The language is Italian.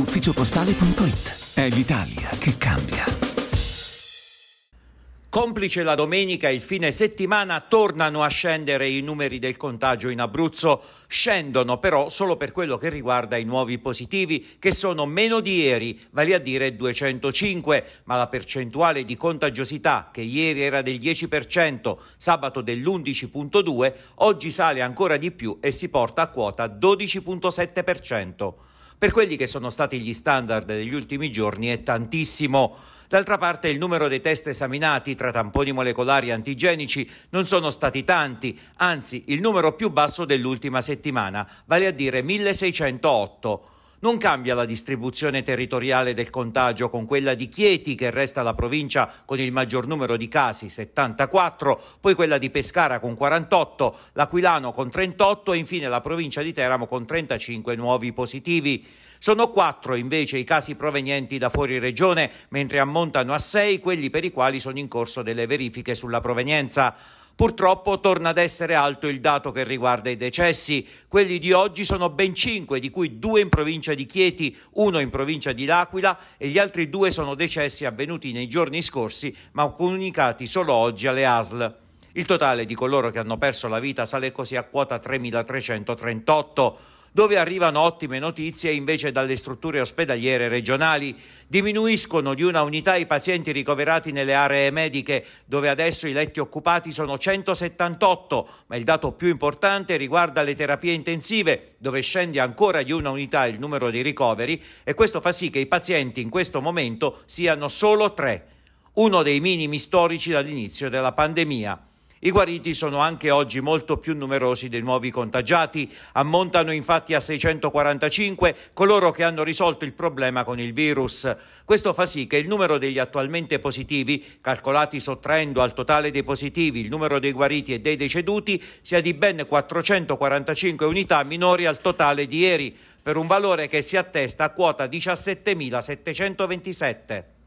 ufficiopostale.it. È l'Italia che cambia. Complice la domenica e il fine settimana tornano a scendere i numeri del contagio in Abruzzo, scendono però solo per quello che riguarda i nuovi positivi, che sono meno di ieri, vale a dire 205, ma la percentuale di contagiosità, che ieri era del 10%, sabato dell'11.2, oggi sale ancora di più e si porta a quota 12.7% per quelli che sono stati gli standard degli ultimi giorni è tantissimo. D'altra parte il numero dei test esaminati tra tamponi molecolari e antigenici non sono stati tanti, anzi il numero più basso dell'ultima settimana, vale a dire 1608 non cambia la distribuzione territoriale del contagio con quella di Chieti, che resta la provincia con il maggior numero di casi, 74, poi quella di Pescara con 48, l'Aquilano con 38 e infine la provincia di Teramo con 35 nuovi positivi. Sono quattro invece i casi provenienti da fuori regione, mentre ammontano a sei quelli per i quali sono in corso delle verifiche sulla provenienza. Purtroppo torna ad essere alto il dato che riguarda i decessi. Quelli di oggi sono ben 5, di cui 2 in provincia di Chieti, 1 in provincia di L'Aquila e gli altri 2 sono decessi avvenuti nei giorni scorsi, ma comunicati solo oggi alle ASL. Il totale di coloro che hanno perso la vita sale così a quota 3.338 dove arrivano ottime notizie invece dalle strutture ospedaliere regionali. Diminuiscono di una unità i pazienti ricoverati nelle aree mediche, dove adesso i letti occupati sono 178, ma il dato più importante riguarda le terapie intensive, dove scende ancora di una unità il numero di ricoveri e questo fa sì che i pazienti in questo momento siano solo tre, uno dei minimi storici dall'inizio della pandemia. I guariti sono anche oggi molto più numerosi dei nuovi contagiati, ammontano infatti a 645 coloro che hanno risolto il problema con il virus. Questo fa sì che il numero degli attualmente positivi, calcolati sottraendo al totale dei positivi il numero dei guariti e dei deceduti, sia di ben 445 unità minori al totale di ieri, per un valore che si attesta a quota 17.727.